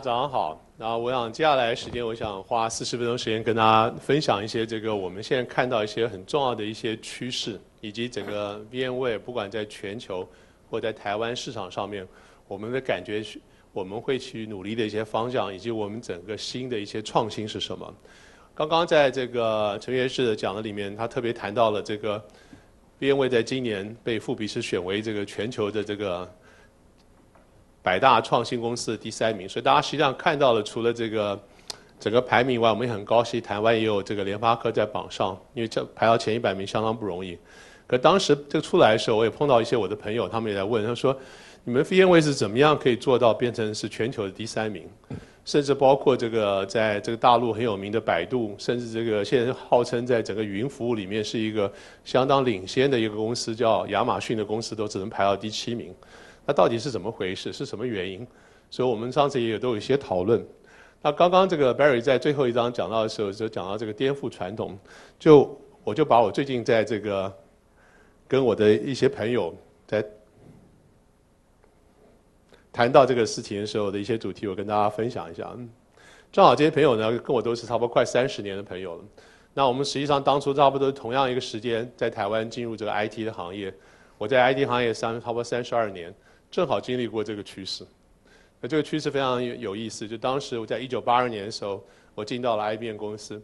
早上好，那我想接下来时间，我想花四十分钟时间跟大家分享一些这个我们现在看到一些很重要的一些趋势，以及整个 VMware 不管在全球或在台湾市场上面，我们的感觉是我们会去努力的一些方向，以及我们整个新的一些创新是什么。刚刚在这个陈院士的讲的里面，他特别谈到了这个 VMware 在今年被富比士选为这个全球的这个。百大创新公司的第三名，所以大家实际上看到了，除了这个整个排名以外，我们也很高兴，台湾也有这个联发科在榜上，因为这排到前一百名相当不容易。可当时这个出来的时候，我也碰到一些我的朋友，他们也在问，他说：“你们飞燕卫士怎么样可以做到变成是全球的第三名？甚至包括这个在这个大陆很有名的百度，甚至这个现在号称在整个云服务里面是一个相当领先的一个公司，叫亚马逊的公司，都只能排到第七名。”那到底是怎么回事？是什么原因？所以我们上次也有都有一些讨论。那刚刚这个 Barry 在最后一章讲到的时候，就讲到这个颠覆传统。就我就把我最近在这个跟我的一些朋友在谈到这个事情的时候的一些主题，我跟大家分享一下。嗯，正好这些朋友呢跟我都是差不多快三十年的朋友了。那我们实际上当初差不多同样一个时间在台湾进入这个 IT 的行业。我在 IT 行业三差不多三十二年。正好经历过这个趋势，那这个趋势非常有意思。就当时我在一九八二年的时候，我进到了 IBM 公司。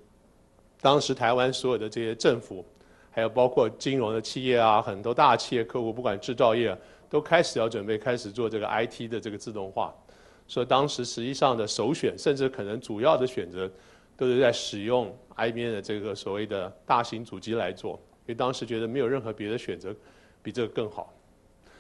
当时台湾所有的这些政府，还有包括金融的企业啊，很多大企业客户，不管制造业，都开始要准备开始做这个 IT 的这个自动化。所以当时实际上的首选，甚至可能主要的选择，都是在使用 IBM 的这个所谓的大型主机来做。因为当时觉得没有任何别的选择比这个更好。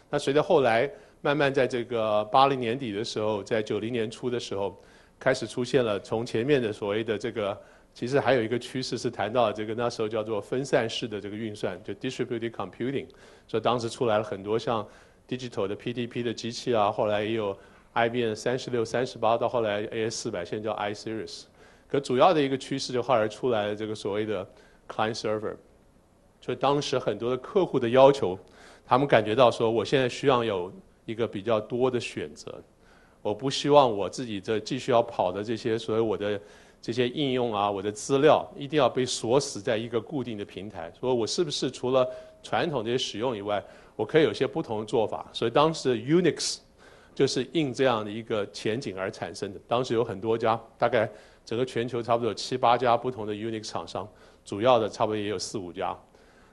那随着后来，慢慢在这个八零年底的时候，在九零年初的时候，开始出现了。从前面的所谓的这个，其实还有一个趋势是谈到这个那时候叫做分散式的这个运算，就 distributed computing。所以当时出来了很多像 digital 的 PDP 的机器啊，后来也有 IBM 三十六、三十八，到后来 AS 四百，现在叫 iSeries。可主要的一个趋势就后来出来了这个所谓的 client server。所以当时很多的客户的要求，他们感觉到说，我现在需要有。一个比较多的选择，我不希望我自己这继续要跑的这些，所以我的这些应用啊，我的资料一定要被锁死在一个固定的平台。说我是不是除了传统的使用以外，我可以有些不同的做法？所以当时 Unix 就是应这样的一个前景而产生的。当时有很多家，大概整个全球差不多有七八家不同的 Unix 厂商，主要的差不多也有四五家。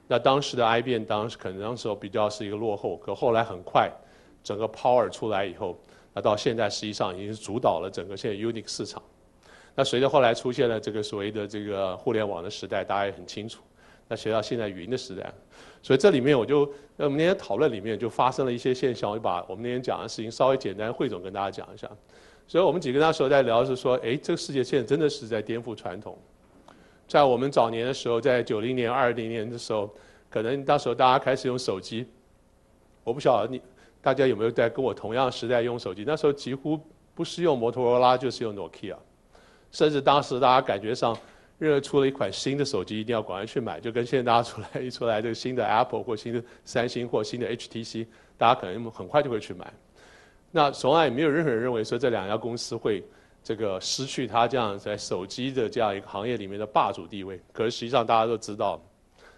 那当时的 IBM 当时可能当时比较是一个落后，可后来很快。整个 Power 出来以后，那到现在实际上已经主导了整个现在 Unix 市场。那随着后来出现了这个所谓的这个互联网的时代，大家也很清楚。那学到现在云的时代，所以这里面我就我们那天讨论里面就发生了一些现象。我把我们那天讲的事情稍微简单汇总跟大家讲一下。所以我们几个那时候在聊是说，哎，这个世界现在真的是在颠覆传统。在我们早年的时候，在九零年、二零年的时候，可能到时候大家开始用手机，我不晓得你。大家有没有在跟我同样时代用手机？那时候几乎不是用摩托罗拉就是用诺基亚，甚至当时大家感觉上，认为出了一款新的手机一定要赶快去买，就跟现在大家出来一出来这个新的 Apple 或新的三星或新的 HTC，大家可能很快就会去买。那从来也没有任何人认为说这两家公司会这个失去它这样在手机的这样一个行业里面的霸主地位。可是实际上大家都知道，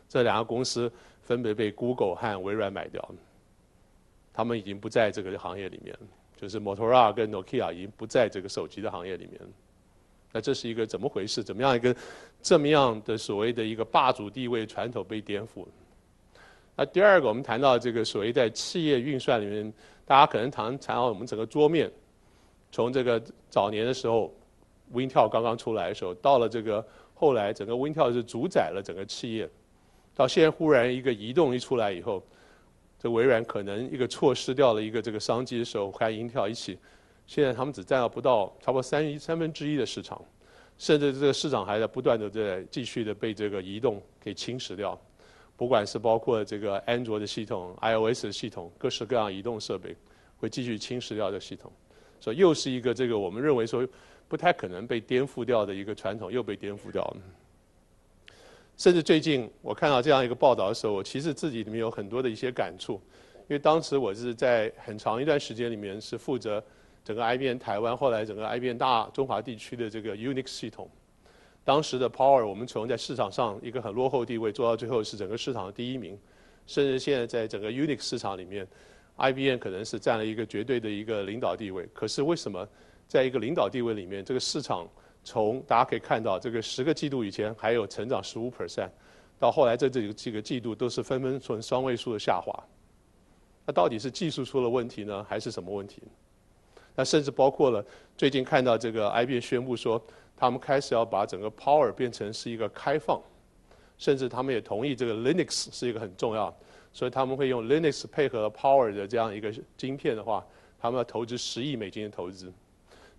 这两个公司分别被 Google 和微软买掉。他们已经不在这个行业里面，就是 Motorola 跟 Nokia 已经不在这个手机的行业里面。那这是一个怎么回事？怎么样一个这么样的所谓的一个霸主地位传统被颠覆？那第二个，我们谈到这个所谓在企业运算里面，大家可能谈谈到我们整个桌面，从这个早年的时候 w i n t e l 刚刚出来的时候，到了这个后来整个 w i n t e l 是主宰了整个企业，到现在忽然一个移动一出来以后。微软可能一个错失掉了一个这个商机的时候，和英特尔一起，现在他们只占了不到差不多三三分之一的市场，甚至这个市场还在不断的在继续的被这个移动给侵蚀掉，不管是包括这个安卓的系统、iOS 的系统，各式各样移动设备会继续侵蚀掉个系统，所以又是一个这个我们认为说不太可能被颠覆掉的一个传统，又被颠覆掉了。甚至最近我看到这样一个报道的时候，我其实自己里面有很多的一些感触，因为当时我是在很长一段时间里面是负责整个 IBM 台湾，后来整个 IBM 大中华地区的这个 Unix 系统，当时的 Power 我们从在市场上一个很落后地位做到最后是整个市场的第一名，甚至现在在整个 Unix 市场里面，IBM 可能是占了一个绝对的一个领导地位。可是为什么在一个领导地位里面，这个市场？从大家可以看到，这个十个季度以前还有成长十五 percent，到后来这这几个季度都是纷纷从双位数的下滑。那到底是技术出了问题呢，还是什么问题？那甚至包括了最近看到这个 IBM 宣布说，他们开始要把整个 Power 变成是一个开放，甚至他们也同意这个 Linux 是一个很重要，所以他们会用 Linux 配合 Power 的这样一个晶片的话，他们要投资十亿美金的投资。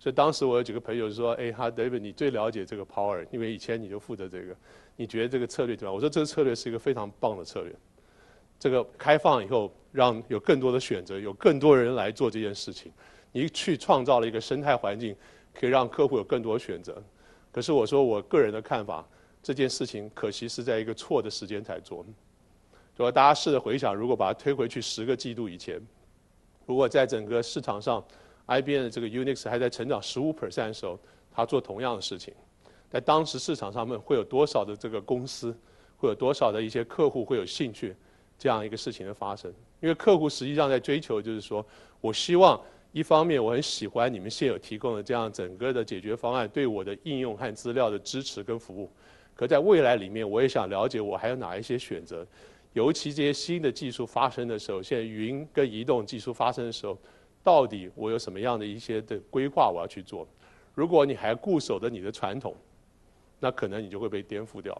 所以当时我有几个朋友说：“哎，哈德 d 你最了解这个 Power，因为以前你就负责这个。你觉得这个策略对吧？”我说：“这个策略是一个非常棒的策略。这个开放以后，让有更多的选择，有更多人来做这件事情。你去创造了一个生态环境，可以让客户有更多选择。可是我说我个人的看法，这件事情可惜是在一个错的时间才做。如果大家试着回想，如果把它推回去十个季度以前，如果在整个市场上……” IBM 的这个 Unix 还在成长十五 percent 的时候，他做同样的事情，在当时市场上面会有多少的这个公司，会有多少的一些客户会有兴趣这样一个事情的发生？因为客户实际上在追求，就是说我希望一方面我很喜欢你们现有提供的这样整个的解决方案对我的应用和资料的支持跟服务，可在未来里面我也想了解我还有哪一些选择，尤其这些新的技术发生的时候，现在云跟移动技术发生的时候。到底我有什么样的一些的规划，我要去做？如果你还固守着你的传统，那可能你就会被颠覆掉。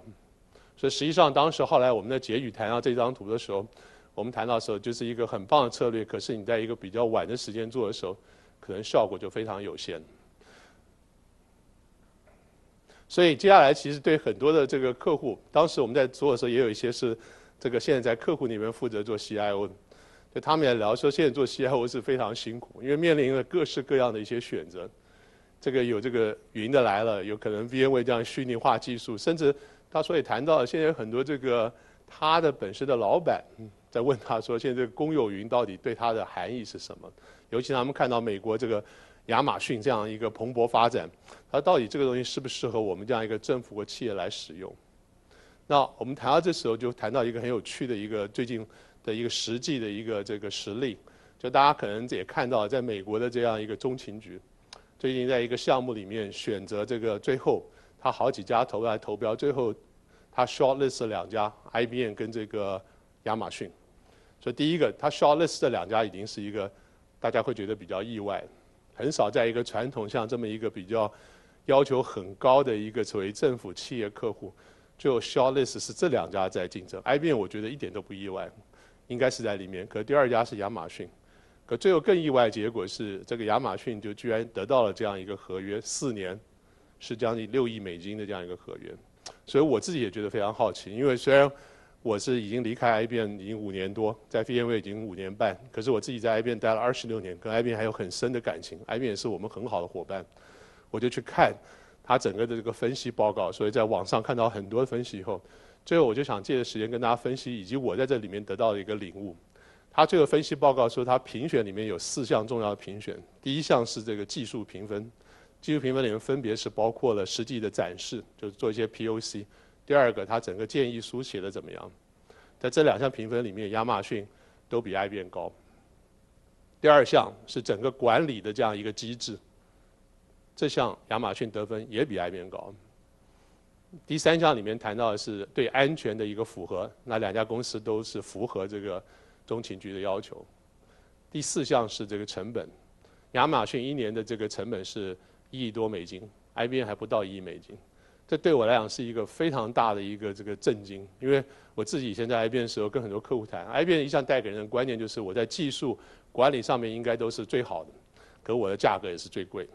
所以实际上，当时后来我们在结语谈到这张图的时候，我们谈到时候就是一个很棒的策略。可是你在一个比较晚的时间做的时候，可能效果就非常有限。所以接下来其实对很多的这个客户，当时我们在做的时候，也有一些是这个现在在客户那边负责做 CIO。就他们也聊说，现在做 CIO 是非常辛苦，因为面临了各式各样的一些选择。这个有这个云的来了，有可能 VMware 这样虚拟化技术，甚至他说也谈到了现在很多这个他的本身的老板在问他说，现在这个公有云到底对他的含义是什么？尤其他们看到美国这个亚马逊这样一个蓬勃发展，它到底这个东西适不适合我们这样一个政府和企业来使用？那我们谈到这时候就谈到一个很有趣的一个最近。的一个实际的一个这个实力，就大家可能也看到，在美国的这样一个中情局，最近在一个项目里面选择这个最后，他好几家投来投标，最后他 shortlist 了两家，IBM 跟这个亚马逊。所以第一个，他 shortlist 的两家已经是一个大家会觉得比较意外，很少在一个传统像这么一个比较要求很高的一个所谓政府企业客户，最后 shortlist 是这两家在竞争。IBM 我觉得一点都不意外。应该是在里面，可第二家是亚马逊，可最后更意外的结果是，这个亚马逊就居然得到了这样一个合约，四年，是将近六亿美金的这样一个合约，所以我自己也觉得非常好奇，因为虽然我是已经离开 IBM 已经五年多，在飞天微已经五年半，可是我自己在 IBM 待了二十六年，跟 IBM 还有很深的感情，IBM 也是我们很好的伙伴，我就去看他整个的这个分析报告，所以在网上看到很多分析以后。最后，我就想借着时间跟大家分析，以及我在这里面得到的一个领悟。他这个分析报告说，他评选里面有四项重要的评选。第一项是这个技术评分，技术评分里面分别是包括了实际的展示，就是做一些 POC。第二个，他整个建议书写的怎么样？在这两项评分里面，亚马逊都比 IBM 高。第二项是整个管理的这样一个机制，这项亚马逊得分也比 IBM 高。第三项里面谈到的是对安全的一个符合，那两家公司都是符合这个中情局的要求。第四项是这个成本，亚马逊一年的这个成本是一亿多美金，IBM 还不到一亿美金。这对我来讲是一个非常大的一个这个震惊，因为我自己以前在 IBM 的时候跟很多客户谈，IBM 一向带给人的观念就是我在技术管理上面应该都是最好的，可我的价格也是最贵，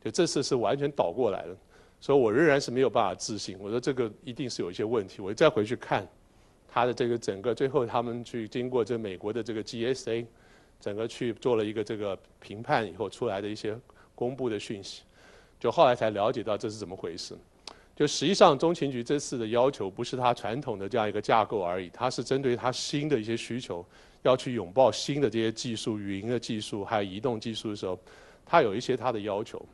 就这次是完全倒过来了。所以，我仍然是没有办法自信。我说这个一定是有一些问题。我再回去看他的这个整个最后，他们去经过这美国的这个 GSA，整个去做了一个这个评判以后出来的一些公布的讯息，就后来才了解到这是怎么回事。就实际上，中情局这次的要求不是它传统的这样一个架构而已，它是针对它新的一些需求，要去拥抱新的这些技术，云的技术还有移动技术的时候，它有一些它的要求。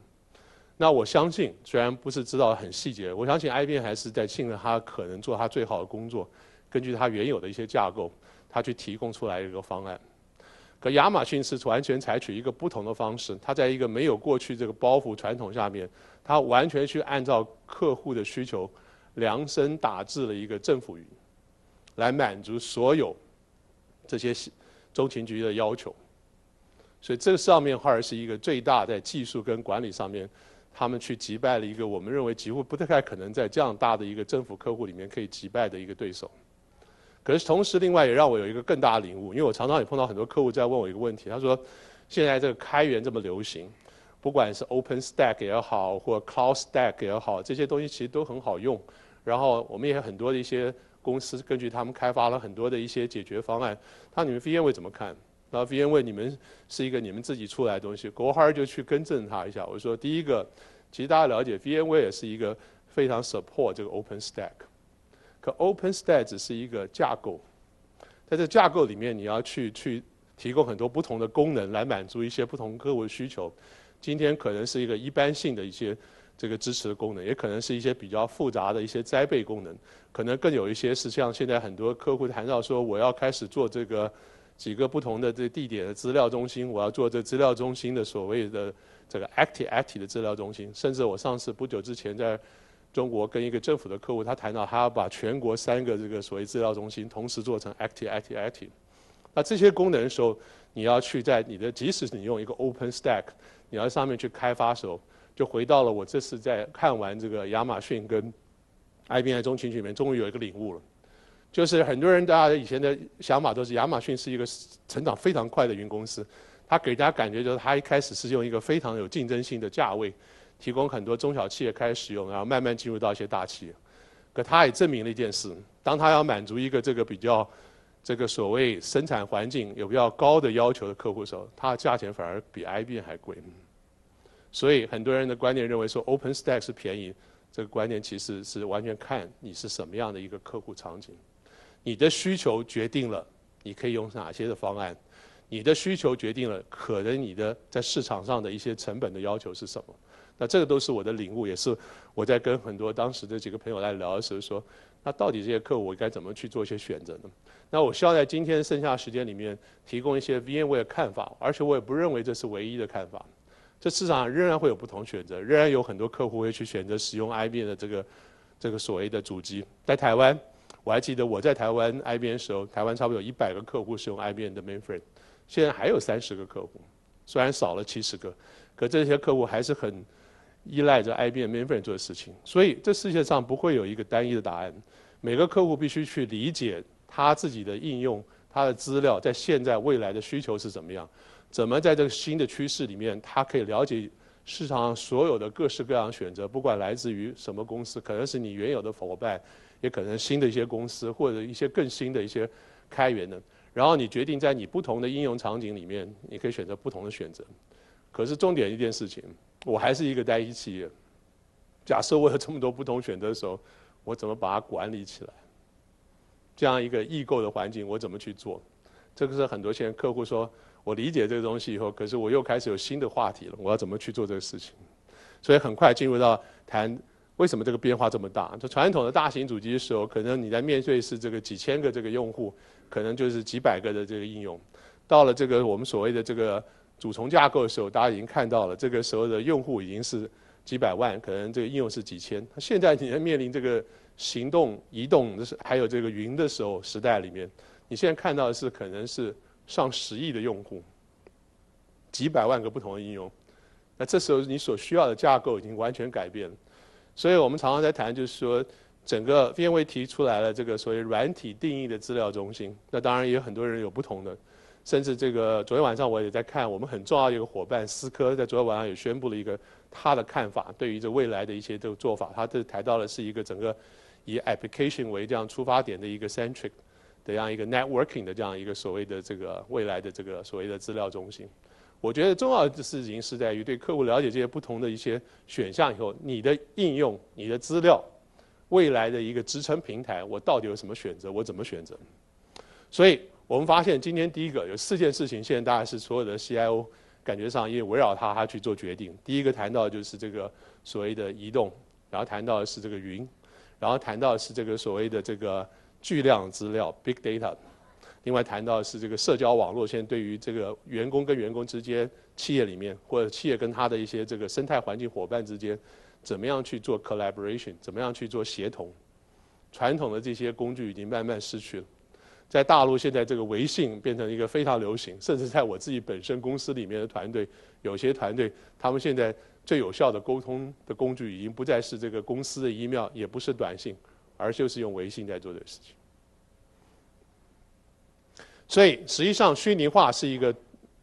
那我相信，虽然不是知道很细节，我相信 IBM 还是在信任他可能做他最好的工作，根据他原有的一些架构，他去提供出来一个方案。可亚马逊是完全采取一个不同的方式，它在一个没有过去这个包袱传统下面，它完全去按照客户的需求量身打制了一个政府云，来满足所有这些中情局的要求。所以这上面哈尔是一个最大在技术跟管理上面。他们去击败了一个我们认为几乎不太可能在这样大的一个政府客户里面可以击败的一个对手。可是同时，另外也让我有一个更大的领悟，因为我常常也碰到很多客户在问我一个问题，他说：“现在这个开源这么流行，不管是 Open Stack 也好，或 Cloud Stack 也好，这些东西其实都很好用。然后我们也很多的一些公司根据他们开发了很多的一些解决方案。那你们飞燕会怎么看？”然后 VMware 你们是一个你们自己出来的东西 g o 就去更正他一下。我说第一个，其实大家了解 VMware 也是一个非常 support 这个 OpenStack，可 OpenStack 只是一个架构，在这架构里面你要去去提供很多不同的功能来满足一些不同客户的需求。今天可能是一个一般性的一些这个支持的功能，也可能是一些比较复杂的一些灾备功能，可能更有一些是像现在很多客户谈到说我要开始做这个。几个不同的这地点的资料中心，我要做这资料中心的所谓的这个 active active 的资料中心。甚至我上次不久之前在中国跟一个政府的客户，他谈到他要把全国三个这个所谓资料中心同时做成 active active active。那这些功能的时候，你要去在你的即使你用一个 Open Stack，你要上面去开发时候，就回到了我这次在看完这个亚马逊跟 IBM 中情局里面，终于有一个领悟了。就是很多人大家以前的想法都是，亚马逊是一个成长非常快的云公司，它给大家感觉就是它一开始是用一个非常有竞争性的价位，提供很多中小企业开始使用，然后慢慢进入到一些大企业。可它也证明了一件事：，当它要满足一个这个比较这个所谓生产环境有比较高的要求的客户的时候，它的价钱反而比 IBM 还贵。所以很多人的观点认为说 OpenStack 是便宜，这个观念其实是完全看你是什么样的一个客户场景。你的需求决定了你可以用哪些的方案，你的需求决定了可能你的在市场上的一些成本的要求是什么。那这个都是我的领悟，也是我在跟很多当时的几个朋友来聊的时候说，那到底这些客户该怎么去做一些选择呢？那我希望在今天剩下的时间里面提供一些 VMware 的看法，而且我也不认为这是唯一的看法，这市场仍然会有不同选择，仍然有很多客户会去选择使用 IBM 的这个这个所谓的主机，在台湾。我还记得我在台湾 IBM 的时候，台湾差不多有一百个客户使用 IBM 的 Mainframe，现在还有三十个客户，虽然少了七十个，可这些客户还是很依赖着 IBM Mainframe 做的事情。所以这世界上不会有一个单一的答案，每个客户必须去理解他自己的应用、他的资料在现在未来的需求是怎么样，怎么在这个新的趋势里面，他可以了解市场上所有的各式各样选择，不管来自于什么公司，可能是你原有的伙伴。也可能新的一些公司，或者一些更新的一些开源的，然后你决定在你不同的应用场景里面，你可以选择不同的选择。可是重点一件事情，我还是一个单一企业。假设我有这么多不同选择的时候，我怎么把它管理起来？这样一个异构的环境，我怎么去做？这个是很多现在客户说，我理解这个东西以后，可是我又开始有新的话题了，我要怎么去做这个事情？所以很快进入到谈。为什么这个变化这么大？就传统的大型主机的时候，可能你在面对是这个几千个这个用户，可能就是几百个的这个应用。到了这个我们所谓的这个主从架构的时候，大家已经看到了，这个时候的用户已经是几百万，可能这个应用是几千。现在你在面临这个行动、移动，的是还有这个云的时候时代里面，你现在看到的是可能是上十亿的用户，几百万个不同的应用。那这时候你所需要的架构已经完全改变了。所以我们常常在谈，就是说，整个因为提出来了这个所谓软体定义的资料中心。那当然也有很多人有不同的，甚至这个昨天晚上我也在看，我们很重要一个伙伴思科在昨天晚上也宣布了一个他的看法，对于这未来的一些这个做法，他这谈到了是一个整个以 application 为这样出发点的一个 centric 的这样一个 networking 的这样一个所谓的这个未来的这个所谓的资料中心。我觉得重要的事情是在于对客户了解这些不同的一些选项以后，你的应用、你的资料、未来的一个支撑平台，我到底有什么选择？我怎么选择？所以我们发现今天第一个有四件事情，现在大概是所有的 CIO 感觉上也围绕它，它去做决定。第一个谈到就是这个所谓的移动，然后谈到的是这个云，然后谈到是这个所谓的这个巨量资料 （Big Data）。另外谈到是这个社交网络，现在对于这个员工跟员工之间，企业里面或者企业跟他的一些这个生态环境伙伴之间，怎么样去做 collaboration，怎么样去做协同？传统的这些工具已经慢慢失去了。在大陆现在这个微信变成一个非常流行，甚至在我自己本身公司里面的团队，有些团队他们现在最有效的沟通的工具已经不再是这个公司的 email，也不是短信，而就是用微信在做这个事情。所以实际上，虚拟化是一个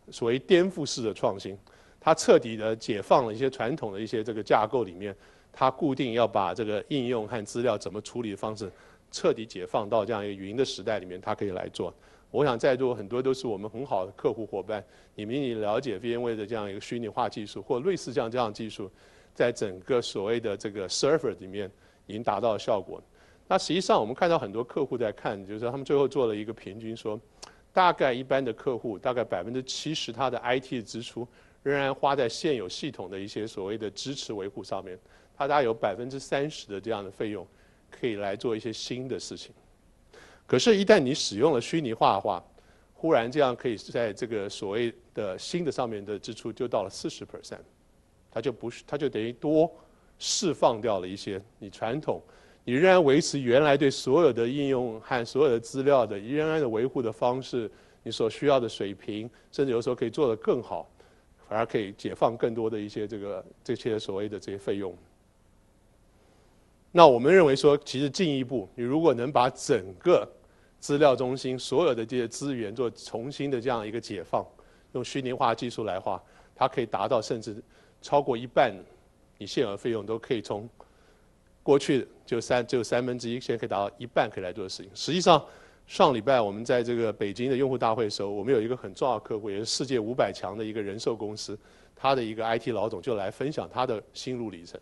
所谓颠覆式的创新，它彻底的解放了一些传统的一些这个架构里面，它固定要把这个应用和资料怎么处理的方式彻底解放到这样一个云的时代里面，它可以来做。我想在座很多都是我们很好的客户伙伴，你们已经了解 VMware 的这样一个虚拟化技术或类似这样这样技术，在整个所谓的这个 server 里面已经达到了效果。那实际上我们看到很多客户在看，就是说他们最后做了一个平均说。大概一般的客户，大概百分之七十，他的 IT 支出仍然花在现有系统的一些所谓的支持维护上面。他大概有百分之三十的这样的费用，可以来做一些新的事情。可是，一旦你使用了虚拟化的话，忽然这样可以在这个所谓的新的上面的支出就到了四十 percent，它就不是，它就等于多释放掉了一些你传统。你仍然维持原来对所有的应用和所有的资料的仍然的维护的方式，你所需要的水平，甚至有时候可以做得更好，反而可以解放更多的一些这个这些所谓的这些费用。那我们认为说，其实进一步，你如果能把整个资料中心所有的这些资源做重新的这样一个解放，用虚拟化技术来话，它可以达到甚至超过一半，你现有的费用都可以从过去。就三只有三分之一，现在可以达到一半可以来做的事情。实际上，上礼拜我们在这个北京的用户大会的时候，我们有一个很重要的客户，也是世界五百强的一个人寿公司，他的一个 IT 老总就来分享他的心路历程。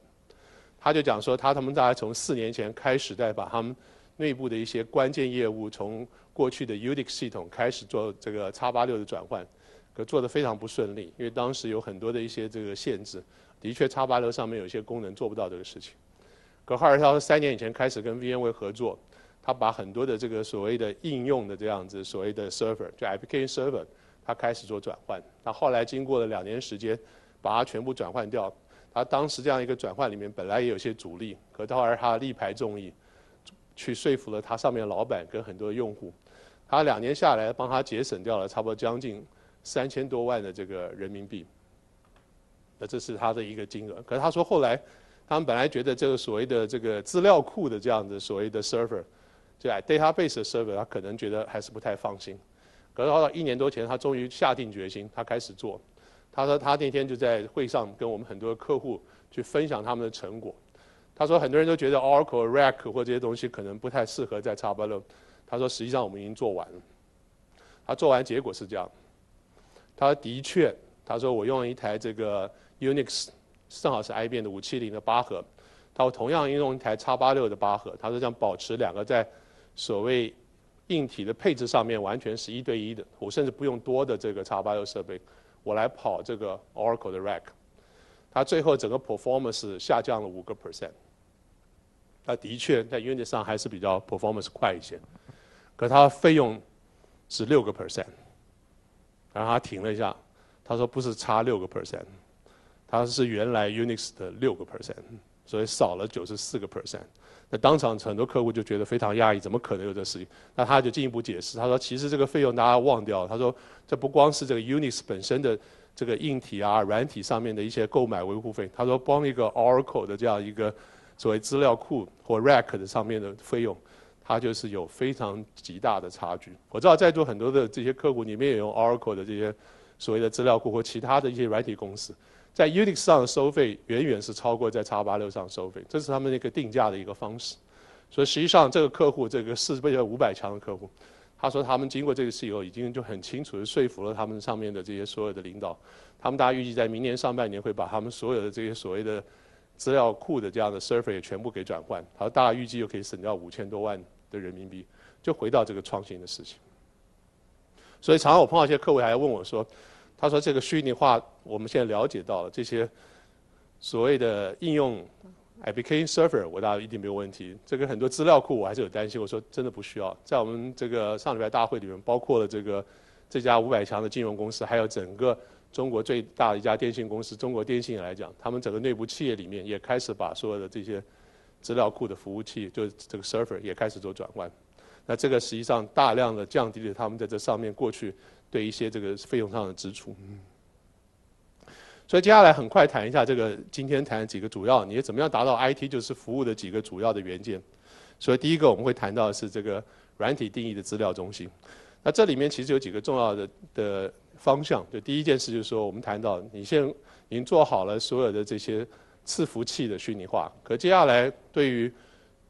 他就讲说，他他们大概从四年前开始在把他们内部的一些关键业务从过去的 UDI 系统开始做这个叉八六的转换，可做得非常不顺利，因为当时有很多的一些这个限制，的确叉八六上面有些功能做不到这个事情。格哈尔他是三年以前开始跟 VMware 合作，他把很多的这个所谓的应用的这样子所谓的 server，就 application server，他开始做转换。他后来经过了两年时间，把它全部转换掉。他当时这样一个转换里面本来也有些阻力，可到而他力排众议，去说服了他上面老板跟很多的用户。他两年下来帮他节省掉了差不多将近三千多万的这个人民币。那这是他的一个金额。可是他说后来。他们本来觉得这个所谓的这个资料库的这样子所谓的 server，对吧？database 的 server，他可能觉得还是不太放心。可是到一年多前，他终于下定决心，他开始做。他说他那天就在会上跟我们很多客户去分享他们的成果。他说很多人都觉得 Oracle、r a c k 或这些东西可能不太适合在 c a b l 他说实际上我们已经做完了。他做完结果是这样。他的确，他说我用一台这个 Unix。正好是 IBM 的570的八核，到同样应用一台 X86 的八核，他是想保持两个在所谓硬体的配置上面完全是一对一的，我甚至不用多的这个 X86 设备，我来跑这个 Oracle 的 RAC，k 它最后整个 performance 下降了五个 percent，它的确在 unit 上还是比较 performance 快一些，可它费用是六个 percent，然后他停了一下，他说不是差六个 percent。它是原来 Unix 的六个 percent，所以少了九十四个 percent。那当场很多客户就觉得非常压抑，怎么可能有这事情？那他就进一步解释，他说：“其实这个费用大家忘掉，他说这不光是这个 Unix 本身的这个硬体啊、软体上面的一些购买维护费。他说光一个 Oracle 的这样一个所谓资料库或 Rack 的上面的费用，它就是有非常极大的差距。我知道在座很多的这些客户，你们也用 Oracle 的这些所谓的资料库或其他的一些软体公司。”在 Unix 上收费远远是超过在 X86 上收费，这是他们那个定价的一个方式。所以实际上这个客户，这个是倍的五百强的客户，他说他们经过这个事以后，已经就很清楚的说服了他们上面的这些所有的领导。他们大家预计在明年上半年会把他们所有的这些所谓的资料库的这样的 Server 也全部给转换，他说大家预计又可以省掉五千多万的人民币，就回到这个创新的事情。所以常常我碰到一些客户还问我说。他说：“这个虚拟化，我们现在了解到了这些所谓的应用 i c t i e n Server，我大家一定没有问题。这个很多资料库，我还是有担心。我说真的不需要。在我们这个上礼拜大会里面，包括了这个这家五百强的金融公司，还有整个中国最大的一家电信公司中国电信来讲，他们整个内部企业里面也开始把所有的这些资料库的服务器，就是这个 Server 也开始做转换，那这个实际上大量的降低了他们在这上面过去。”对一些这个费用上的支出，所以接下来很快谈一下这个今天谈几个主要，你怎么样达到 IT 就是服务的几个主要的元件。所以第一个我们会谈到是这个软体定义的资料中心，那这里面其实有几个重要的的方向。就第一件事就是说，我们谈到你现在已经做好了所有的这些伺服器的虚拟化，可接下来对于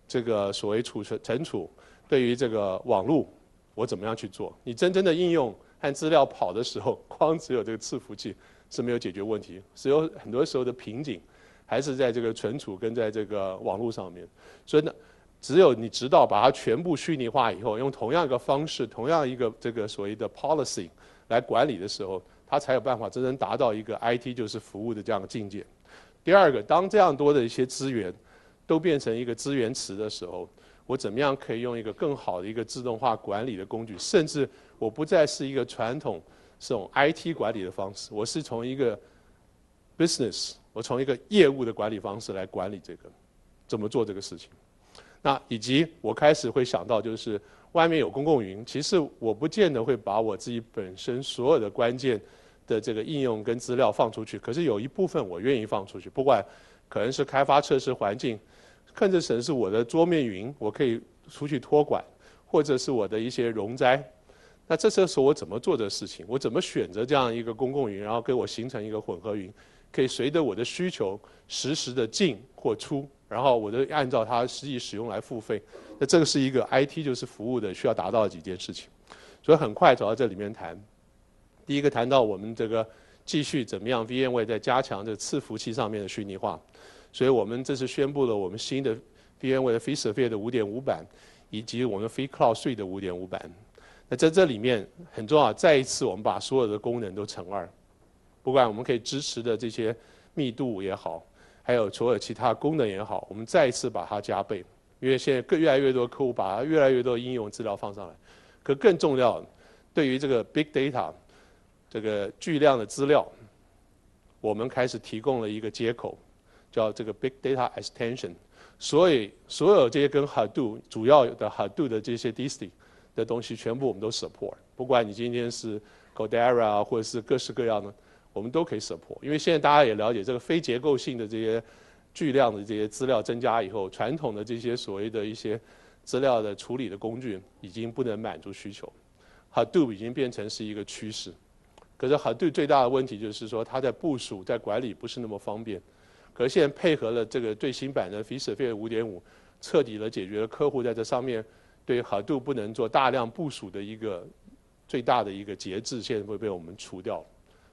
这个所谓储存存储，对于这个网络，我怎么样去做？你真正的应用。看资料跑的时候，光只有这个伺服器是没有解决问题，只有很多时候的瓶颈还是在这个存储跟在这个网络上面。所以呢，只有你直到把它全部虚拟化以后，用同样一个方式、同样一个这个所谓的 policy 来管理的时候，它才有办法真正达到一个 IT 就是服务的这样的境界。第二个，当这样多的一些资源都变成一个资源池的时候，我怎么样可以用一个更好的一个自动化管理的工具，甚至。我不再是一个传统这种 IT 管理的方式，我是从一个 business，我从一个业务的管理方式来管理这个怎么做这个事情。那以及我开始会想到，就是外面有公共云，其实我不见得会把我自己本身所有的关键的这个应用跟资料放出去，可是有一部分我愿意放出去，不管可能是开发测试环境，甚至是我的桌面云，我可以出去托管，或者是我的一些容灾。那这时候我怎么做这事情？我怎么选择这样一个公共云，然后给我形成一个混合云，可以随着我的需求实时的进或出，然后我就按照它实际使用来付费。那这个是一个 IT 就是服务的需要达到的几件事情。所以很快走到这里面谈，第一个谈到我们这个继续怎么样 VMware 在加强这次服器上面的虚拟化。所以我们这次宣布了我们新的 VMware 的非 i 费的5.5版，以及我们 Free Cloud 税的5.5版。那在这里面很重要，再一次我们把所有的功能都乘二，不管我们可以支持的这些密度也好，还有所有其他功能也好，我们再一次把它加倍，因为现在更越来越多客户把越来越多应用资料放上来。可更重要，对于这个 Big Data，这个巨量的资料，我们开始提供了一个接口，叫这个 Big Data Extension。所以所有这些跟 Hadoop 主要的 Hadoop 的这些 d i s t i c t 的东西全部我们都 support，不管你今天是 g o d a r a 啊，或者是各式各样的，我们都可以 support。因为现在大家也了解，这个非结构性的这些巨量的这些资料增加以后，传统的这些所谓的一些资料的处理的工具已经不能满足需求，Hadoop 已经变成是一个趋势。可是 Hadoop 最大的问题就是说，它在部署在管理不是那么方便。可是现在配合了这个最新版的 f i s h e r e 五点五，彻底的解决了客户在这上面。对于 Hadoop 不能做大量部署的一个最大的一个节制，现在会被我们除掉，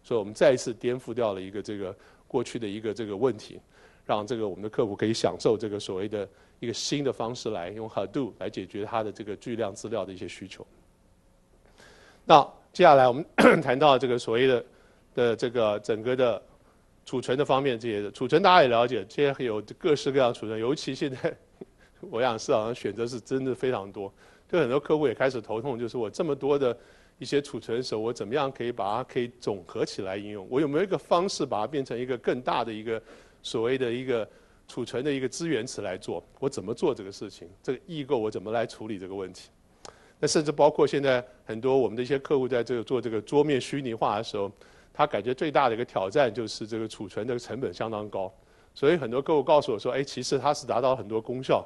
所以我们再一次颠覆掉了一个这个过去的一个这个问题，让这个我们的客户可以享受这个所谓的一个新的方式来用 Hadoop 来解决它的这个巨量资料的一些需求。那接下来我们 谈到这个所谓的的这个整个的储存的方面，这些储存大家也了解，这些有各式各样储存，尤其现在。我想市场上选择是真的非常多，就很多客户也开始头痛，就是我这么多的一些储存的时候，我怎么样可以把它可以总合起来应用？我有没有一个方式把它变成一个更大的一个所谓的一个储存的一个资源池来做？我怎么做这个事情？这个异构我怎么来处理这个问题？那甚至包括现在很多我们的一些客户在这个做这个桌面虚拟化的时候，他感觉最大的一个挑战就是这个储存的成本相当高。所以很多客户告诉我说：“哎，其实它是达到很多功效，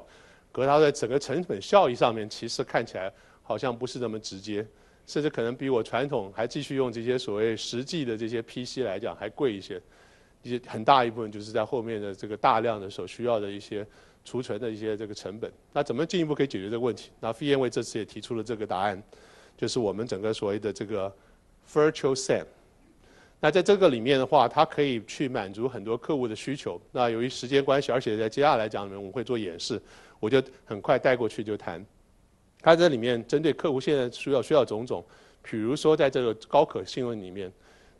可是它在整个成本效益上面，其实看起来好像不是那么直接，甚至可能比我传统还继续用这些所谓实际的这些 PC 来讲还贵一些。一些很大一部分就是在后面的这个大量的所需要的一些储存的一些这个成本。那怎么进一步可以解决这个问题？那飞天微这次也提出了这个答案，就是我们整个所谓的这个 Virtual s a t 那在这个里面的话，它可以去满足很多客户的需求。那由于时间关系，而且在接下来讲里面我们会做演示，我就很快带过去就谈。它这里面针对客户现在需要需要种种，比如说在这个高可信任里面，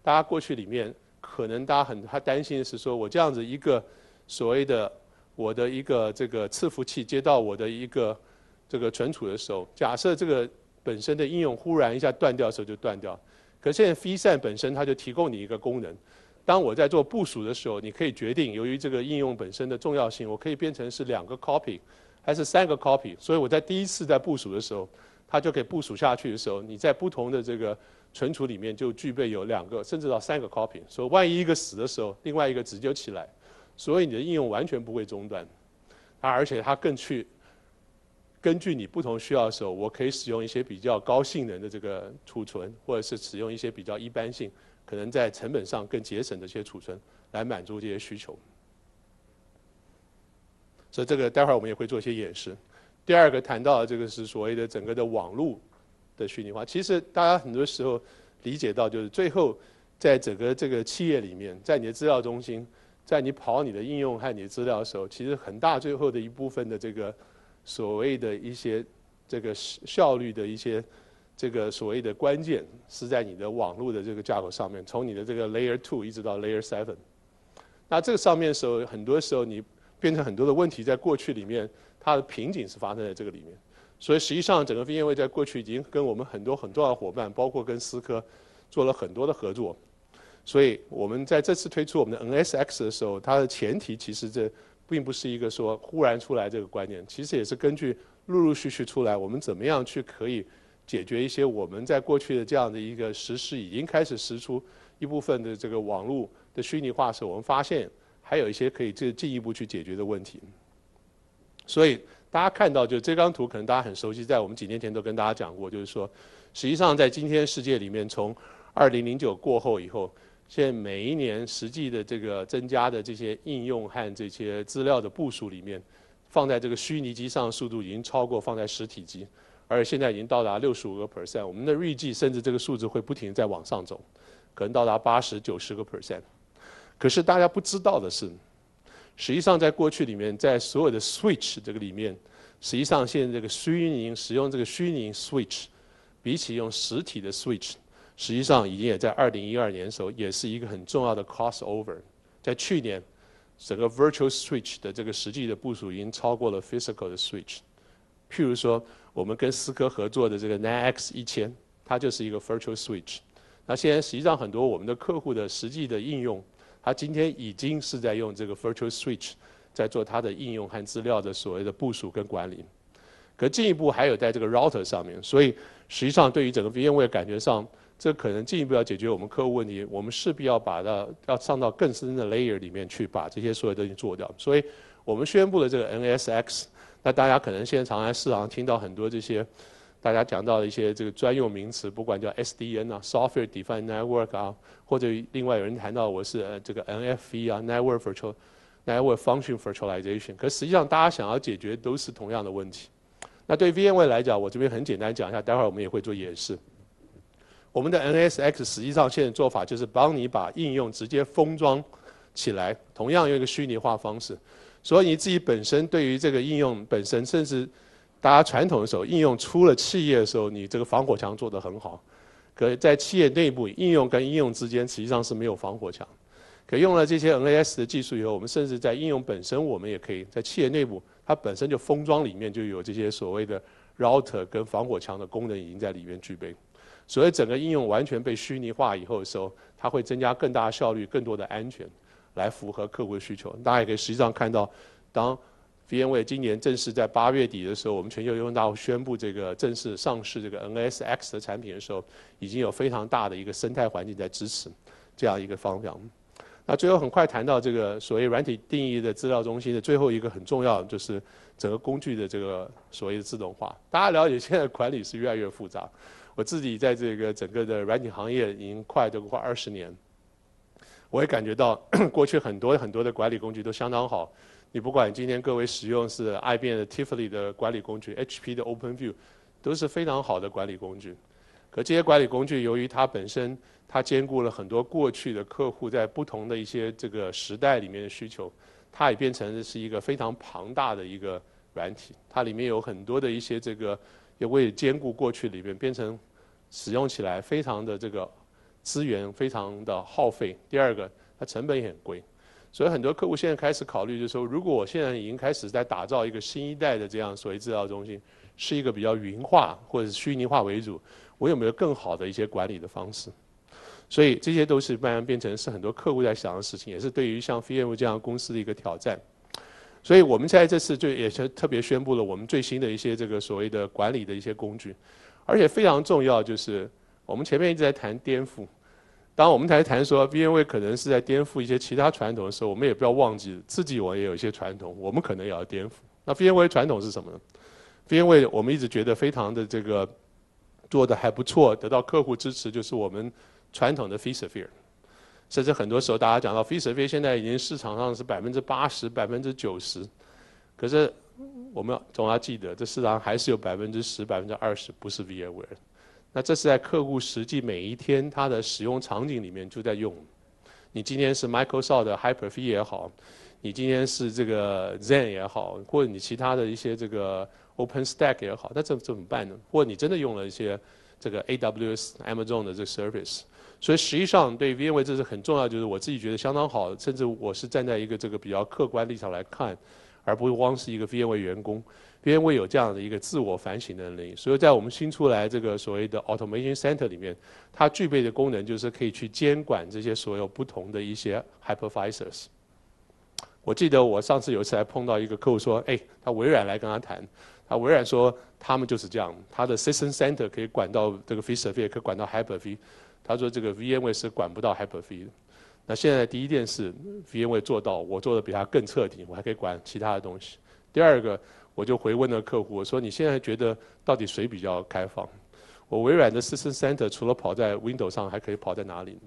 大家过去里面可能大家很他担心的是说我这样子一个所谓的我的一个这个伺服器接到我的一个这个存储的时候，假设这个本身的应用忽然一下断掉的时候就断掉。可现在，F5 本身它就提供你一个功能，当我在做部署的时候，你可以决定，由于这个应用本身的重要性，我可以变成是两个 copy，还是三个 copy。所以我在第一次在部署的时候，它就可以部署下去的时候，你在不同的这个存储里面就具备有两个，甚至到三个 copy。所以万一一个死的时候，另外一个直接起来，所以你的应用完全不会中断。它而且它更去。根据你不同需要的时候，我可以使用一些比较高性能的这个储存，或者是使用一些比较一般性、可能在成本上更节省的一些储存，来满足这些需求。所以这个待会儿我们也会做一些演示。第二个谈到的这个是所谓的整个的网络的虚拟化。其实大家很多时候理解到，就是最后在整个这个企业里面，在你的资料中心，在你跑你的应用和你的资料的时候，其实很大最后的一部分的这个。所谓的一些这个效率的一些这个所谓的关键是在你的网络的这个架构上面，从你的这个 Layer Two 一直到 Layer Seven。那这个上面的时候，很多时候你变成很多的问题，在过去里面它的瓶颈是发生在这个里面。所以实际上，整个飞燕卫在过去已经跟我们很多很重要的伙伴，包括跟思科做了很多的合作。所以我们在这次推出我们的 NSX 的时候，它的前提其实这。并不是一个说忽然出来这个观念，其实也是根据陆陆续续出来，我们怎么样去可以解决一些我们在过去的这样的一个实施已经开始实出一部分的这个网络的虚拟化时，我们发现还有一些可以进进一步去解决的问题。所以大家看到，就这张图可能大家很熟悉，在我们几年前都跟大家讲过，就是说，实际上在今天世界里面，从二零零九过后以后。现在每一年实际的这个增加的这些应用和这些资料的部署里面，放在这个虚拟机上速度已经超过放在实体机，而现在已经到达六十五个 percent。我们的预计甚至这个数字会不停在往上走，可能到达八十九十个 percent。可是大家不知道的是，实际上在过去里面，在所有的 switch 这个里面，实际上现在这个虚拟使用这个虚拟 switch，比起用实体的 switch。实际上已经也在二零一二年的时候，也是一个很重要的 crossover。在去年，整个 virtual switch 的这个实际的部署已经超过了 physical 的 switch。譬如说，我们跟思科合作的这个 9x1000，它就是一个 virtual switch。那现在实际上很多我们的客户的实际的应用，它今天已经是在用这个 virtual switch，在做它的应用和资料的所谓的部署跟管理。可进一步还有在这个 router 上面，所以实际上对于整个 VMware 感觉上。这可能进一步要解决我们客户问题，我们势必要把它要上到更深的 layer 里面去，把这些所有东西做掉。所以，我们宣布了这个 NSX，那大家可能现在常在市场上听到很多这些，大家讲到的一些这个专用名词，不管叫 SDN 啊、Software Defined Network 啊，或者另外有人谈到我是这个 NFV 啊、Network Virtual、Network Function Virtualization，可实际上大家想要解决都是同样的问题。那对 VMware 来讲，我这边很简单讲一下，待会儿我们也会做演示。我们的 NSX 实际上现在做法就是帮你把应用直接封装起来，同样用一个虚拟化方式。所以你自己本身对于这个应用本身，甚至大家传统的时候，应用出了企业的时候，你这个防火墙做得很好。可在企业内部，应用跟应用之间实际上是没有防火墙。可用了这些 NS 的技术以后，我们甚至在应用本身，我们也可以在企业内部，它本身就封装里面就有这些所谓的 router 跟防火墙的功能已经在里面具备。所以，整个应用完全被虚拟化以后的时候，它会增加更大的效率、更多的安全，来符合客户的需求。大家也可以实际上看到，当 VMware 今年正式在八月底的时候，我们全球应用大会宣布这个正式上市这个 NSX 的产品的时候，已经有非常大的一个生态环境在支持这样一个方向。那最后很快谈到这个所谓软体定义的资料中心的最后一个很重要，就是整个工具的这个所谓的自动化。大家了解，现在管理是越来越复杂。我自己在这个整个的软体行业已经快都快二十年，我也感觉到 过去很多很多的管理工具都相当好。你不管今天各位使用是 IBM 的 t i f a l y 的管理工具、HP 的 OpenView，都是非常好的管理工具。可这些管理工具由于它本身，它兼顾了很多过去的客户在不同的一些这个时代里面的需求，它也变成是一个非常庞大的一个软体。它里面有很多的一些这个，也为兼顾过去里面变成。使用起来非常的这个资源非常的耗费。第二个，它成本也很贵，所以很多客户现在开始考虑，就是说，如果我现在已经开始在打造一个新一代的这样所谓制造中心，是一个比较云化或者虚拟化为主，我有没有更好的一些管理的方式？所以这些都是慢慢变成是很多客户在想的事情，也是对于像飞利这样公司的一个挑战。所以我们在这次就也是特别宣布了我们最新的一些这个所谓的管理的一些工具。而且非常重要就是，我们前面一直在谈颠覆。当我们在谈说 v N v 可能是在颠覆一些其他传统的时候，我们也不要忘记自己，我也有一些传统，我们可能也要颠覆。那 v N v 传统是什么呢？v N v 我们一直觉得非常的这个做的还不错，得到客户支持，就是我们传统的 f i e s a h e r e 甚至很多时候，大家讲到 f i e s a h e r e 现在已经市场上是百分之八十、百分之九十，可是。我们总要记得，这市场上还是有百分之十、百分之二十不是 VMware。那这是在客户实际每一天他的使用场景里面就在用。你今天是 Microsoft 的 Hyper-V 也好，你今天是这个 Zen 也好，或者你其他的一些这个 Open Stack 也好，那怎怎么办呢？或者你真的用了一些这个 AWS Amazon 的这个 service。所以实际上对 VMware 这是很重要，就是我自己觉得相当好，甚至我是站在一个这个比较客观立场来看。而不光是一个 v m w a 员工 v m w a 有这样的一个自我反省的能力。所以在我们新出来这个所谓的 Automation Center 里面，它具备的功能就是可以去监管这些所有不同的一些 Hypervisors。我记得我上次有一次还碰到一个客户说，哎，他微软来跟他谈，他微软说他们就是这样，他的 System Center 可以管到这个 v m s a r e 可以管到 Hyperv，他说这个 v m w a 是管不到 Hyperv 的。那现在第一件事，VMware 做到我做的比他更彻底，我还可以管其他的东西。第二个，我就回问了客户，我说你现在觉得到底谁比较开放？我微软的 System Center 除了跑在 Windows 上，还可以跑在哪里？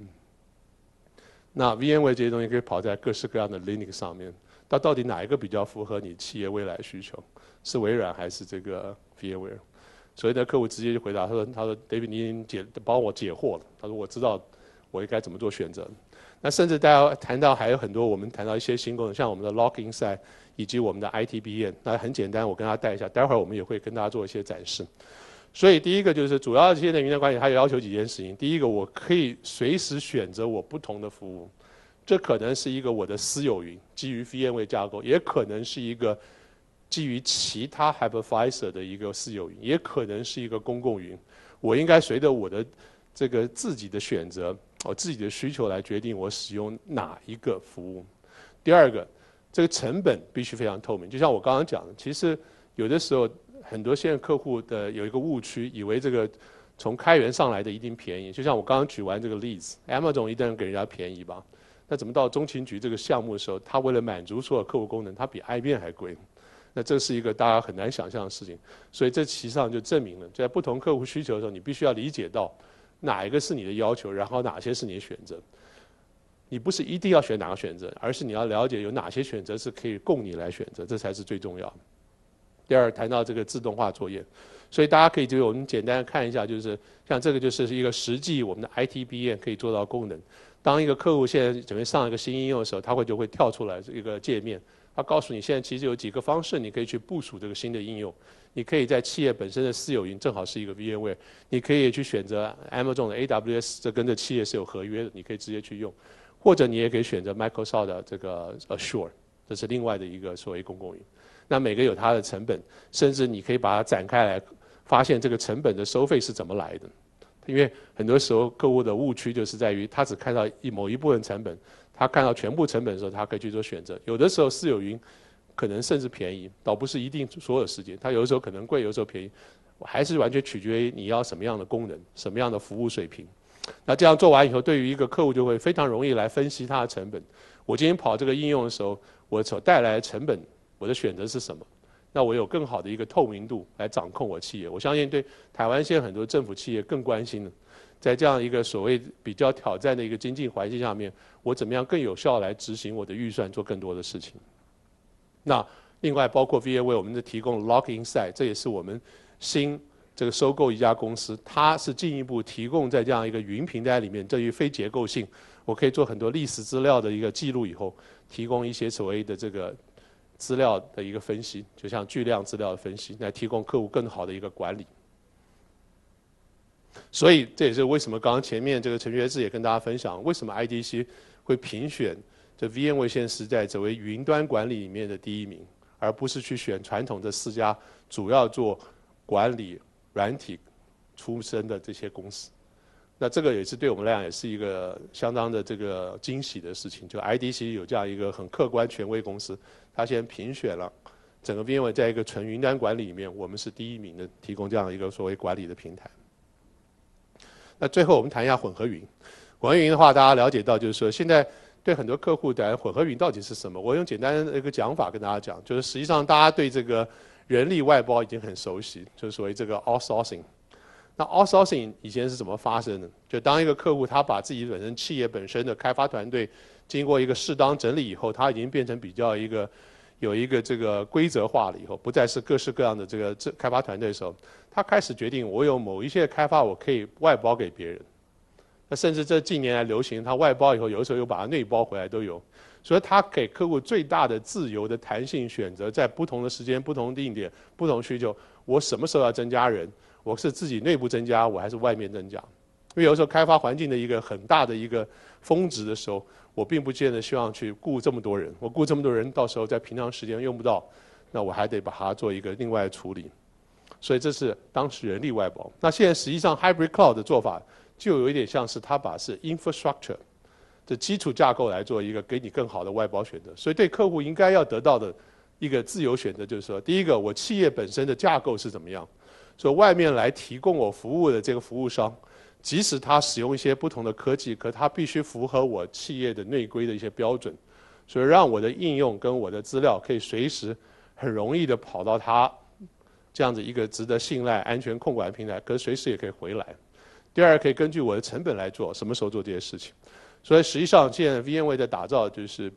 那 VMware 这些东西可以跑在各式各样的 Linux 上面。那到底哪一个比较符合你企业未来需求？是微软还是这个 VMware？所以呢，客户直接就回答，他说：“他说 David，经解帮我解惑了。他说我知道我应该怎么做选择。”那甚至大家谈到还有很多，我们谈到一些新功能，像我们的 Locking Side 以及我们的 ITBN。那很简单，我跟大家带一下，待会儿我们也会跟大家做一些展示。所以第一个就是主要现在云端管理，它有要求几件事情。第一个，我可以随时选择我不同的服务，这可能是一个我的私有云，基于 v m f 架构，也可能是一个基于其他 Hypervisor 的一个私有云，也可能是一个公共云。我应该随着我的这个自己的选择。我自己的需求来决定我使用哪一个服务。第二个，这个成本必须非常透明。就像我刚刚讲的，其实有的时候很多现在客户的有一个误区，以为这个从开源上来的一定便宜。就像我刚刚举完这个例子，Amazon 一定给人家便宜吧？那怎么到中情局这个项目的时候，他为了满足所有客户功能，他比 IBM 还贵？那这是一个大家很难想象的事情。所以这实际上就证明了，在不同客户需求的时候，你必须要理解到。哪一个是你的要求，然后哪些是你选择？你不是一定要选哪个选择，而是你要了解有哪些选择是可以供你来选择，这才是最重要的。第二，谈到这个自动化作业，所以大家可以就我们简单看一下，就是像这个就是一个实际我们的 IT 经验可以做到功能。当一个客户现在准备上一个新应用的时候，他会就会跳出来一个界面。他告诉你，现在其实有几个方式，你可以去部署这个新的应用。你可以在企业本身的私有云，正好是一个 V m w a r e 你可以去选择 Amazon 的 A W S，这跟这企业是有合约的，你可以直接去用。或者你也可以选择 Microsoft 的这个 Azure，这是另外的一个所谓公共云。那每个有它的成本，甚至你可以把它展开来，发现这个成本的收费是怎么来的。因为很多时候客户的误区就是在于，他只看到一某一部分成本。他看到全部成本的时候，他可以去做选择。有的时候私有云可能甚至便宜，倒不是一定所有时间。他有的时候可能贵，有的时候便宜，还是完全取决于你要什么样的功能、什么样的服务水平。那这样做完以后，对于一个客户就会非常容易来分析他的成本。我今天跑这个应用的时候，我所带来的成本，我的选择是什么？那我有更好的一个透明度来掌控我企业。我相信对台湾现在很多政府企业更关心的。在这样一个所谓比较挑战的一个经济环境下面，我怎么样更有效来执行我的预算，做更多的事情？那另外包括 VIA 为我们的提供 Lock Inside，这也是我们新这个收购一家公司，它是进一步提供在这样一个云平台里面，对于非结构性，我可以做很多历史资料的一个记录以后，提供一些所谓的这个资料的一个分析，就像巨量资料的分析来提供客户更好的一个管理。所以这也是为什么刚刚前面这个陈学志也跟大家分享，为什么 IDC 会评选这 VMware 现在作为云端管理里面的第一名，而不是去选传统这四家主要做管理软体出身的这些公司。那这个也是对我们来讲也是一个相当的这个惊喜的事情，就 IDC 有这样一个很客观权威公司，它先评选了整个 VMware 在一个纯云端管理里面，我们是第一名的提供这样一个所谓管理的平台。那最后我们谈一下混合云，混合云的话，大家了解到就是说，现在对很多客户讲混合云到底是什么？我用简单的一个讲法跟大家讲，就是实际上大家对这个人力外包已经很熟悉，就是所谓这个 outsourcing。那 outsourcing 以前是怎么发生的？就当一个客户他把自己本身企业本身的开发团队，经过一个适当整理以后，他已经变成比较一个。有一个这个规则化了以后，不再是各式各样的这个这开发团队的时候，他开始决定我有某一些开发我可以外包给别人，那甚至这近年来流行，他外包以后，有的时候又把它内包回来都有，所以他给客户最大的自由的弹性选择，在不同的时间、不同地点、不同需求，我什么时候要增加人，我是自己内部增加，我还是外面增加。因为有时候开发环境的一个很大的一个峰值的时候，我并不见得希望去雇这么多人。我雇这么多人，到时候在平常时间用不到，那我还得把它做一个另外处理。所以这是当时人力外包。那现在实际上 hybrid cloud 的做法就有一点像是它把是 infrastructure 的基础架构来做一个给你更好的外包选择。所以对客户应该要得到的一个自由选择就是说，第一个我企业本身的架构是怎么样，所以外面来提供我服务的这个服务商。即使它使用一些不同的科技，可它必须符合我企业的内规的一些标准。所以让我的应用跟我的资料可以随时很容易的跑到它这样子一个值得信赖、安全控管平台，可随时也可以回来。第二，可以根据我的成本来做，什么时候做这些事情。所以实际上，现在 Veeam 的打造就是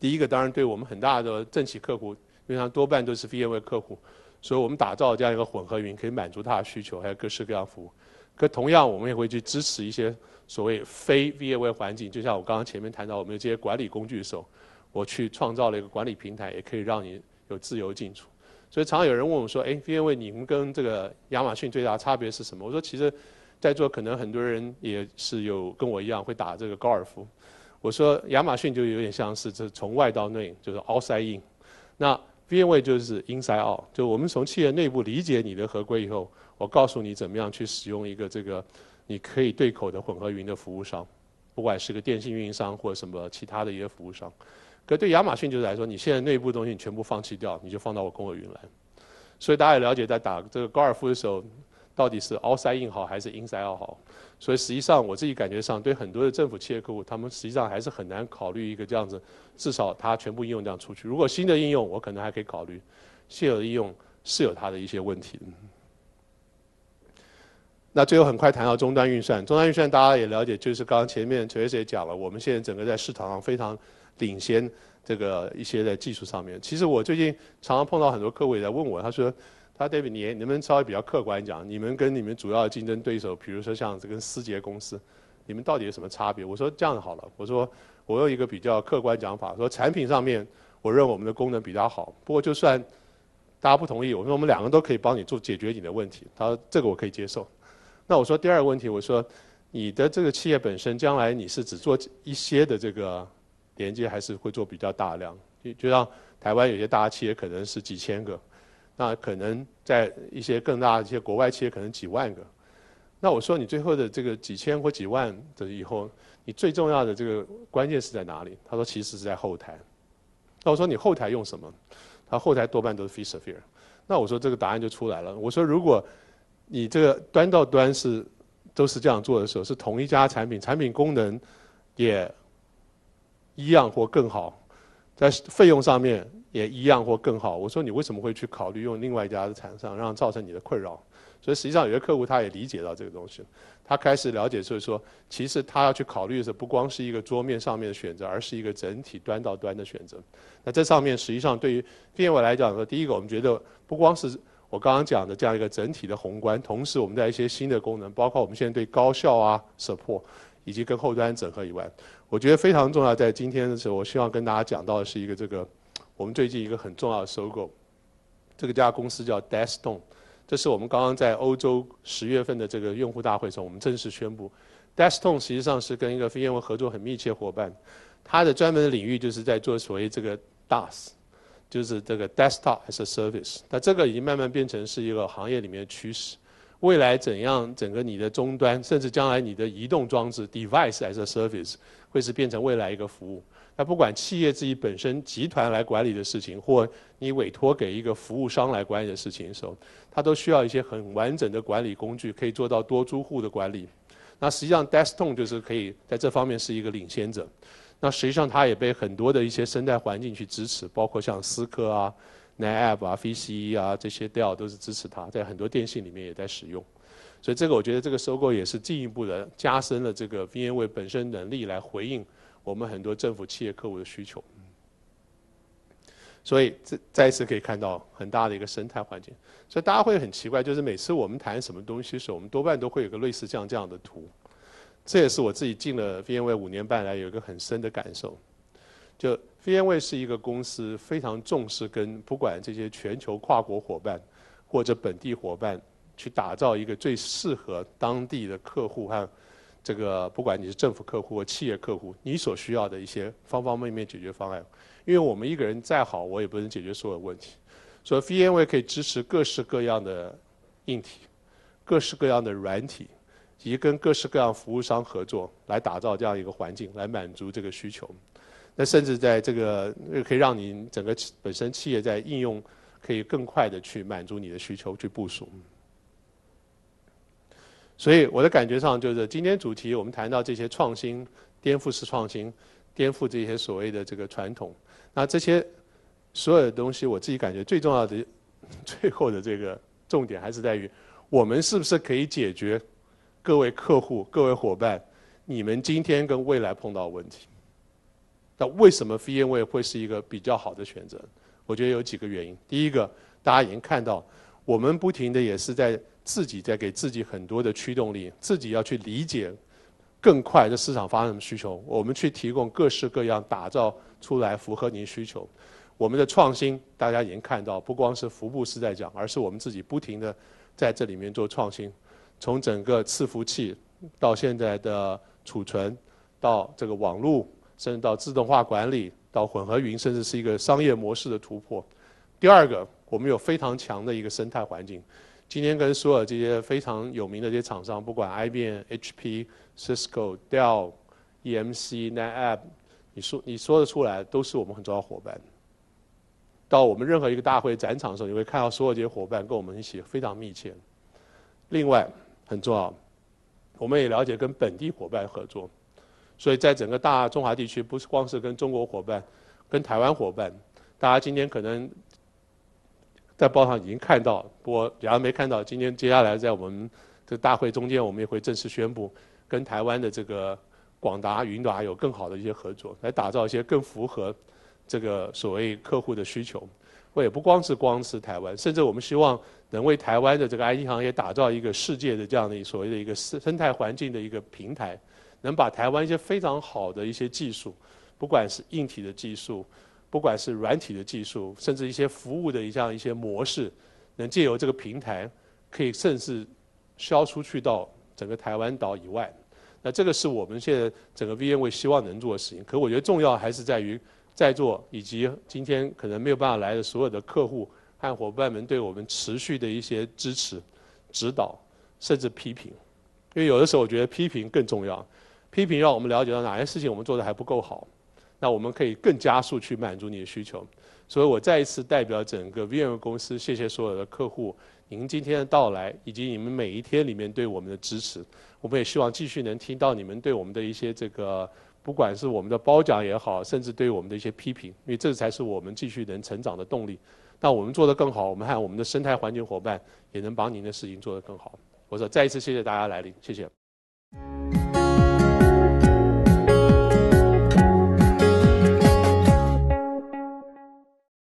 第一个，当然对我们很大的政企客户，因为它多半都是 Veeam 客户，所以我们打造这样一个混合云，可以满足它的需求，还有各式各样服务。可同样，我们也会去支持一些所谓非 v i 环境，就像我刚刚前面谈到，我们这些管理工具的时候，我去创造了一个管理平台，也可以让你有自由进出。所以常常有人问我说：“哎，VIE，你们跟这个亚马逊最大的差别是什么？”我说，其实，在座可能很多人也是有跟我一样会打这个高尔夫。我说，亚马逊就有点像是这从外到内，就是 outside in。那。边位就是 inside out，就我们从企业内部理解你的合规以后，我告诉你怎么样去使用一个这个你可以对口的混合云的服务商，不管是个电信运营商或者什么其他的一些服务商，可对亚马逊就是来说，你现在内部东西你全部放弃掉，你就放到我公有云来，所以大家也了解在打这个高尔夫的时候。到底是 outside in 好还是 inside out 好？所以实际上我自己感觉上，对很多的政府企业客户，他们实际上还是很难考虑一个这样子，至少它全部应用这样出去。如果新的应用，我可能还可以考虑；现有的应用是有它的一些问题。那最后很快谈到终端运算，终端运算大家也了解，就是刚刚前面陈 h r 也讲了，我们现在整个在市场上非常领先这个一些在技术上面。其实我最近常常碰到很多客户也在问我，他说。他 d a v i d 你能不能稍微比较客观讲，你们跟你们主要竞争对手，比如说像这跟思杰公司，你们到底有什么差别？”我说：“这样好了，我说我有一个比较客观讲法，说产品上面，我认为我们的功能比他好。不过就算大家不同意，我说我们两个都可以帮你做解决你的问题。”他说：“这个我可以接受。”那我说第二个问题，我说你的这个企业本身将来你是只做一些的这个连接，还是会做比较大量？就就像台湾有些大企业可能是几千个。那可能在一些更大的一些国外企业，可能几万个。那我说你最后的这个几千或几万的以后，你最重要的这个关键是在哪里？他说其实是在后台。那我说你后台用什么？他后台多半都是 FaceSphere。那我说这个答案就出来了。我说如果你这个端到端是都是这样做的时候，是同一家产品，产品功能也一样或更好。在费用上面也一样或更好。我说你为什么会去考虑用另外一家的厂商，让造成你的困扰？所以实际上有些客户他也理解到这个东西，他开始了解就是说，其实他要去考虑的是不光是一个桌面上面的选择，而是一个整体端到端的选择。那这上面实际上对于业委来讲，说第一个我们觉得不光是我刚刚讲的这样一个整体的宏观，同时我们在一些新的功能，包括我们现在对高效啊、support 以及跟后端整合以外。我觉得非常重要。在今天的时候，我希望跟大家讲到的是一个这个，我们最近一个很重要的收购。这个家公司叫 d e s t o n 这是我们刚刚在欧洲十月份的这个用户大会上，我们正式宣布。d e s t o n 实际上是跟一个飞天文合作很密切伙伴，它的专门的领域就是在做所谓这个 DAS，就是这个 Desktop as a Service。那这个已经慢慢变成是一个行业里面的趋势。未来怎样，整个你的终端，甚至将来你的移动装置 Device as a Service。会是变成未来一个服务，那不管企业自己本身集团来管理的事情，或你委托给一个服务商来管理的事情的时候，它都需要一些很完整的管理工具，可以做到多租户的管理。那实际上，Desktop 就是可以在这方面是一个领先者。那实际上，它也被很多的一些生态环境去支持，包括像思科啊、Neb 啊、VC 啊这些都要都是支持它，在很多电信里面也在使用。所以这个我觉得这个收购也是进一步的加深了这个 VIE 本身能力来回应我们很多政府企业客户的需求。所以这再一次可以看到很大的一个生态环境。所以大家会很奇怪，就是每次我们谈什么东西的时候，我们多半都会有个类似像这样的图。这也是我自己进了 VIE 五年半来有一个很深的感受。就 VIE 是一个公司非常重视跟不管这些全球跨国伙伴或者本地伙伴。去打造一个最适合当地的客户和这个，不管你是政府客户或企业客户，你所需要的一些方方面面解决方案。因为我们一个人再好，我也不能解决所有问题，所以 v i m 我可以支持各式各样的硬体、各式各样的软体，以及跟各式各样服务商合作，来打造这样一个环境，来满足这个需求。那甚至在这个可以让你整个本身企业在应用可以更快的去满足你的需求，去部署。所以我的感觉上就是，今天主题我们谈到这些创新、颠覆式创新，颠覆这些所谓的这个传统。那这些所有的东西，我自己感觉最重要的、最后的这个重点还是在于，我们是不是可以解决各位客户、各位伙伴你们今天跟未来碰到问题？那为什么非燕位会是一个比较好的选择？我觉得有几个原因。第一个，大家已经看到，我们不停的也是在。自己在给自己很多的驱动力，自己要去理解更快的市场发生需求，我们去提供各式各样打造出来符合您需求。我们的创新大家已经看到，不光是福布斯在讲，而是我们自己不停的在这里面做创新。从整个伺服器到现在的储存，到这个网络，甚至到自动化管理，到混合云，甚至是一个商业模式的突破。第二个，我们有非常强的一个生态环境。今天跟所有这些非常有名的这些厂商，不管 IBM、HP、Cisco、Dell、EMC、NetApp，你说你说得出来，都是我们很重要伙伴。到我们任何一个大会展场的时候，你会看到所有这些伙伴跟我们一起非常密切。另外，很重要，我们也了解跟本地伙伴合作，所以在整个大中华地区，不是光是跟中国伙伴，跟台湾伙伴，大家今天可能。在报上已经看到，我假如没看到，今天接下来在我们这大会中间，我们也会正式宣布，跟台湾的这个广达、云端有更好的一些合作，来打造一些更符合这个所谓客户的需求。我也不光是光是台湾，甚至我们希望能为台湾的这个 IT 行业打造一个世界的这样的所谓的一个生态环境的一个平台，能把台湾一些非常好的一些技术，不管是硬体的技术。不管是软体的技术，甚至一些服务的一样一些模式，能借由这个平台，可以甚至销出去到整个台湾岛以外。那这个是我们现在整个 VM 会希望能做的事情。可我觉得重要还是在于在座以及今天可能没有办法来的所有的客户和伙伴们对我们持续的一些支持、指导，甚至批评。因为有的时候我觉得批评更重要，批评让我们了解到哪些事情我们做的还不够好。那我们可以更加速去满足你的需求，所以我再一次代表整个 VM 公司，谢谢所有的客户，您今天的到来，以及你们每一天里面对我们的支持。我们也希望继续能听到你们对我们的一些这个，不管是我们的褒奖也好，甚至对我们的一些批评，因为这才是我们继续能成长的动力。那我们做得更好，我们还有我们的生态环境伙伴也能把您的事情做得更好。我说再一次谢谢大家来临，谢谢。